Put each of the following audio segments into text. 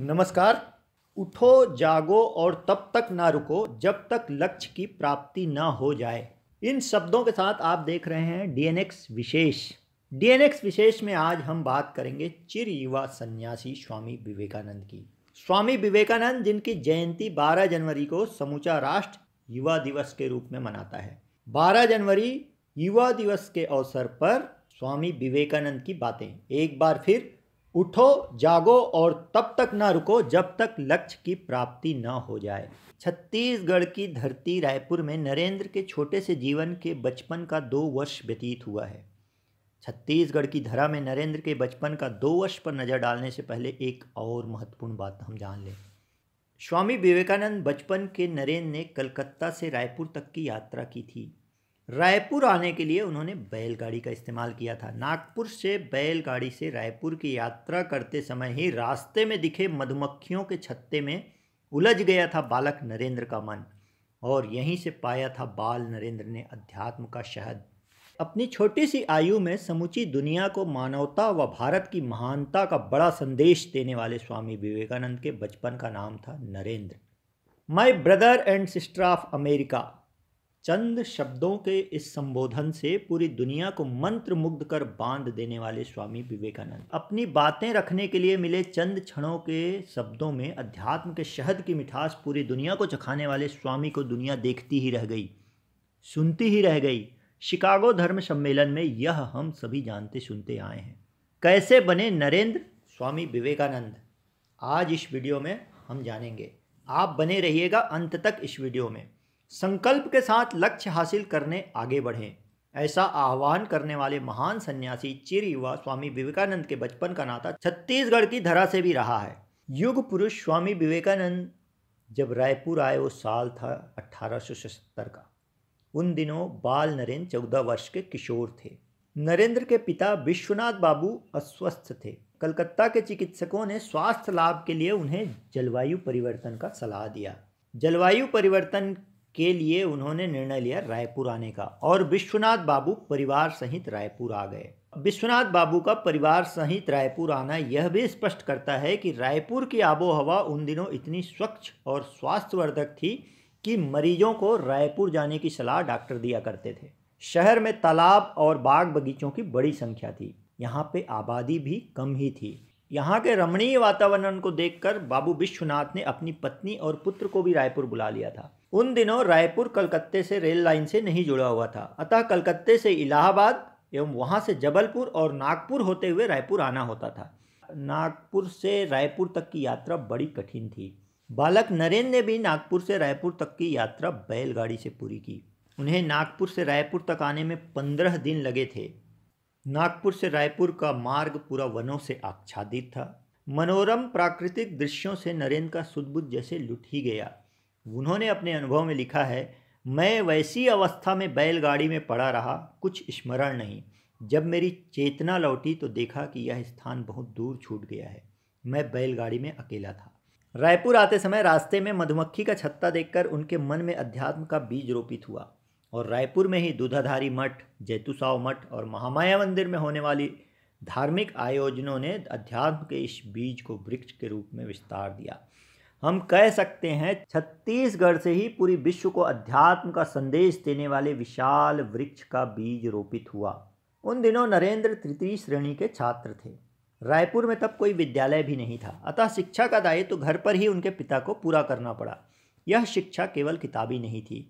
नमस्कार उठो जागो और तब तक ना रुको जब तक लक्ष्य की प्राप्ति ना हो जाए इन शब्दों के साथ आप देख रहे हैं डीएनएक्स विशेष डीएनएक्स विशेष में आज हम बात करेंगे चिर युवा सन्यासी स्वामी विवेकानंद की स्वामी विवेकानंद जिनकी जयंती 12 जनवरी को समूचा राष्ट्र युवा दिवस के रूप में मनाता है 12 जनवरी युवा दिवस के अवसर पर स्वामी विवेकानंद की बातें एक बार फिर उठो जागो और तब तक ना रुको जब तक लक्ष्य की प्राप्ति न हो जाए छत्तीसगढ़ की धरती रायपुर में नरेंद्र के छोटे से जीवन के बचपन का दो वर्ष व्यतीत हुआ है छत्तीसगढ़ की धरा में नरेंद्र के बचपन का दो वर्ष पर नज़र डालने से पहले एक और महत्वपूर्ण बात हम जान लें स्वामी विवेकानंद बचपन के नरेंद्र ने कलकत्ता से रायपुर तक की यात्रा की थी रायपुर आने के लिए उन्होंने बैलगाड़ी का इस्तेमाल किया था नागपुर से बैलगाड़ी से रायपुर की यात्रा करते समय ही रास्ते में दिखे मधुमक्खियों के छत्ते में उलझ गया था बालक नरेंद्र का मन और यहीं से पाया था बाल नरेंद्र ने अध्यात्म का शहद अपनी छोटी सी आयु में समूची दुनिया को मानवता व भारत की महानता का बड़ा संदेश देने वाले स्वामी विवेकानंद के बचपन का नाम था Narendra my brother and sister of America चंद शब्दों के इस संबोधन से पूरी दुनिया को मंत्र मुग्ध कर बांध देने वाले स्वामी विवेकानंद अपनी बातें रखने के लिए मिले चंद क्षणों के शब्दों में अध्यात्म के शहद की मिठास पूरी दुनिया को चखाने वाले स्वामी को दुनिया देखती ही रह गई सुनती ही रह गई शिकागो धर्म सम्मेलन में यह हम सभी जानते सुनते आए हैं कैसे बने नरेंद्र स्वामी विवेकानंद आज इस वीडियो में हम जानेंगे आप बने रहिएगा अंत तक इस वीडियो में संकल्प के साथ लक्ष्य हासिल करने आगे बढ़ें ऐसा आह्वान करने वाले महान सन्यासी चिर युवा स्वामी विवेकानंद के बचपन का नाता छत्तीसगढ़ की धरा से भी रहा है युग पुरुष स्वामी विवेकानंद जब रायपुर आए वो साल था अठारह का उन दिनों बाल नरेंद्र चौदह वर्ष के किशोर थे नरेंद्र के पिता विश्वनाथ बाबू अस्वस्थ थे कलकत्ता के चिकित्सकों ने स्वास्थ्य लाभ के लिए उन्हें जलवायु परिवर्तन का सलाह दिया जलवायु परिवर्तन के लिए उन्होंने निर्णय लिया रायपुर आने का और विश्वनाथ बाबू परिवार सहित रायपुर आ गए विश्वनाथ बाबू का परिवार सहित रायपुर आना यह भी स्पष्ट करता है कि रायपुर की आबोहवा उन दिनों इतनी स्वच्छ और स्वास्थ्यवर्धक थी कि मरीजों को रायपुर जाने की सलाह डॉक्टर दिया करते थे शहर में तालाब और बाग बगीचों की बड़ी संख्या थी यहाँ पे आबादी भी कम ही थी यहाँ के रमणीय वातावरण को देखकर बाबू विश्वनाथ ने अपनी पत्नी और पुत्र को भी रायपुर बुला लिया था उन दिनों रायपुर कलकत्ते से रेल लाइन से नहीं जुड़ा हुआ था अतः कलकत्ते से इलाहाबाद एवं वहाँ से जबलपुर और नागपुर होते हुए रायपुर आना होता था नागपुर से रायपुर तक की यात्रा बड़ी कठिन थी बालक नरेंद्र ने भी नागपुर से रायपुर तक की यात्रा बैलगाड़ी से पूरी की उन्हें नागपुर से रायपुर तक आने में पंद्रह दिन लगे थे नागपुर से रायपुर का मार्ग पूरा वनों से आच्छादित था मनोरम प्राकृतिक दृश्यों से नरेंद्र का सुदबुद जैसे लुट ही गया उन्होंने अपने अनुभव में लिखा है मैं वैसी अवस्था में बैलगाड़ी में पड़ा रहा कुछ स्मरण नहीं जब मेरी चेतना लौटी तो देखा कि यह स्थान बहुत दूर छूट गया है मैं बैलगाड़ी में अकेला था रायपुर आते समय रास्ते में मधुमक्खी का छत्ता देखकर उनके मन में अध्यात्म का बीज रोपित हुआ और रायपुर में ही दुधाधारी मठ जैतुसाव मठ और महामाया मंदिर में होने वाली धार्मिक आयोजनों ने अध्यात्म के इस बीज को वृक्ष के रूप में विस्तार दिया हम कह सकते हैं छत्तीसगढ़ से ही पूरी विश्व को अध्यात्म का संदेश देने वाले विशाल वृक्ष का बीज रोपित हुआ उन दिनों नरेंद्र तृतीय श्रेणी के छात्र थे रायपुर में तब कोई विद्यालय भी नहीं था अतः शिक्षा का दायित्व तो घर पर ही उनके पिता को पूरा करना पड़ा यह शिक्षा केवल किताबी नहीं थी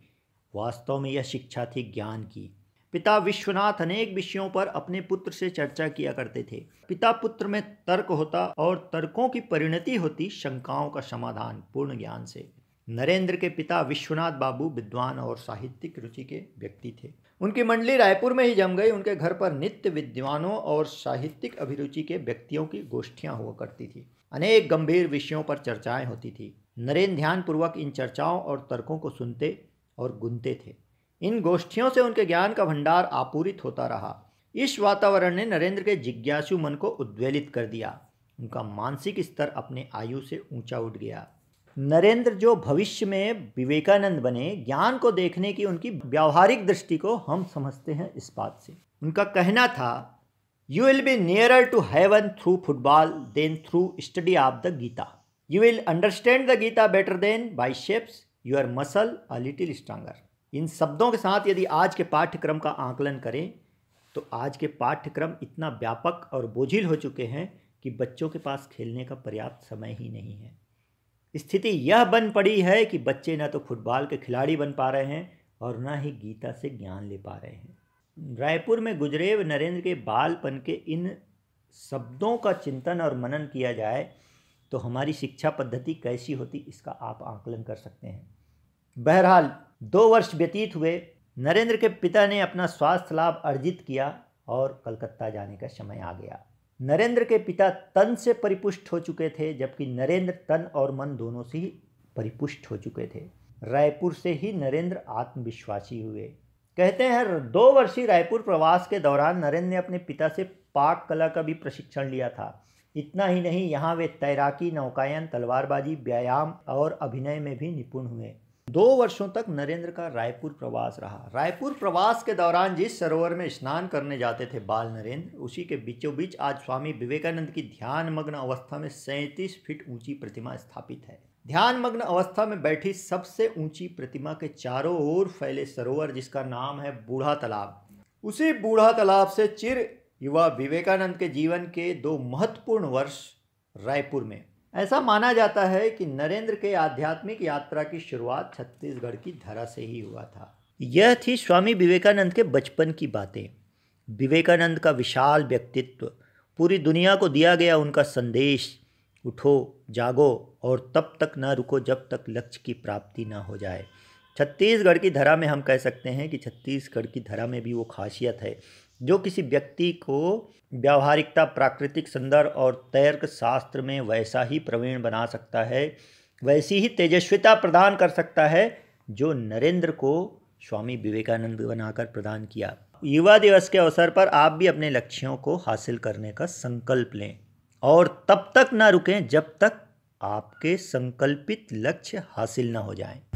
वास्तव में यह शिक्षा थी ज्ञान की पिता विश्वनाथ अनेक विषयों पर अपने पुत्र से चर्चा किया करते थे पिता पुत्र में तर्क होता और तर्कों की परिणति होती शंकाओं का समाधान पूर्ण ज्ञान से नरेंद्र के पिता विश्वनाथ बाबू विद्वान और साहित्यिक रुचि के व्यक्ति थे उनकी मंडली रायपुर में ही जम गई उनके घर पर नित्य विद्वानों और साहित्यिक अभिरुचि के व्यक्तियों की गोष्ठियाँ हुआ करती थी अनेक गंभीर विषयों पर चर्चाएं होती थी नरेंद्र ध्यानपूर्वक इन चर्चाओं और तर्कों को सुनते और गुनते थे इन गोष्ठियों से उनके ज्ञान का भंडार आपूरित होता रहा इस वातावरण ने नरेंद्र के जिज्ञासु मन को उद्वेलित कर दिया उनका मानसिक स्तर अपने आयु से ऊंचा उठ गया नरेंद्र जो भविष्य में विवेकानंद बने ज्ञान को देखने की उनकी व्यावहारिक दृष्टि को हम समझते हैं इस बात से उनका कहना था you will be nearer to heaven through football than through study of the Gita you will understand the Gita better than by shapes your muscle a little stronger इन शब्दों के साथ यदि आज के पाठ्यक्रम का आकलन करें तो आज के पाठ्यक्रम इतना व्यापक और बोझिल हो चुके हैं कि बच्चों के पास खेलने का पर्याप्त समय ही नहीं है स्थिति यह बन पड़ी है कि बच्चे न तो फुटबॉल के खिलाड़ी बन पा रहे हैं और न ही गीता से ज्ञान ले पा रहे हैं रायपुर में गुजरे नरेंद्र के बालपन के इन शब्दों का चिंतन और मनन किया जाए तो हमारी शिक्षा पद्धति कैसी होती इसका आप आकलन कर सकते हैं बहरहाल दो वर्ष व्यतीत हुए नरेंद्र के पिता ने अपना स्वास्थ्य लाभ अर्जित किया और कलकत्ता जाने का समय आ गया नरेंद्र के पिता तन से परिपुष्ट हो चुके थे जबकि नरेंद्र तन और मन दोनों से ही परिपुष्ट हो चुके थे रायपुर से ही नरेंद्र आत्मविश्वासी हुए कहते हैं दो वर्षीय रायपुर प्रवास के दौरान नरेंद्र ने अपने पिता से पाक कला का भी प्रशिक्षण लिया था इतना ही नहीं यहाँ वे तैराकी नौकायन तलवारबाजी व्यायाम और अभिनय में भी निपुण हुए दो वर्षों तक नरेंद्र का रायपुर प्रवास रहा रायपुर प्रवास के दौरान जिस सरोवर में स्नान करने जाते थे बाल नरेंद्र उसी के बीचों बीच आज स्वामी विवेकानंद की ध्यानमग्न अवस्था में सैंतीस फीट ऊंची प्रतिमा स्थापित है ध्यानमग्न अवस्था में बैठी सबसे ऊंची प्रतिमा के चारों ओर फैले सरोवर जिसका नाम है बूढ़ा तालाब उसी बूढ़ा तालाब से चिर युवा विवेकानंद के जीवन के दो महत्वपूर्ण वर्ष रायपुर में ऐसा माना जाता है कि नरेंद्र के आध्यात्मिक यात्रा की शुरुआत छत्तीसगढ़ की धरा से ही हुआ था यह थी स्वामी विवेकानंद के बचपन की बातें विवेकानंद का विशाल व्यक्तित्व पूरी दुनिया को दिया गया उनका संदेश उठो जागो और तब तक ना रुको जब तक लक्ष्य की प्राप्ति ना हो जाए छत्तीसगढ़ की धरा में हम कह सकते हैं कि छत्तीसगढ़ की धरा में भी वो खासियत है जो किसी व्यक्ति को व्यावहारिकता प्राकृतिक संदर्भ और तैर्क शास्त्र में वैसा ही प्रवीण बना सकता है वैसी ही तेजस्विता प्रदान कर सकता है जो नरेंद्र को स्वामी विवेकानंद बनाकर प्रदान किया युवा दिवस के अवसर पर आप भी अपने लक्ष्यों को हासिल करने का संकल्प लें और तब तक ना रुकें जब तक आपके संकल्पित लक्ष्य हासिल ना हो जाएं।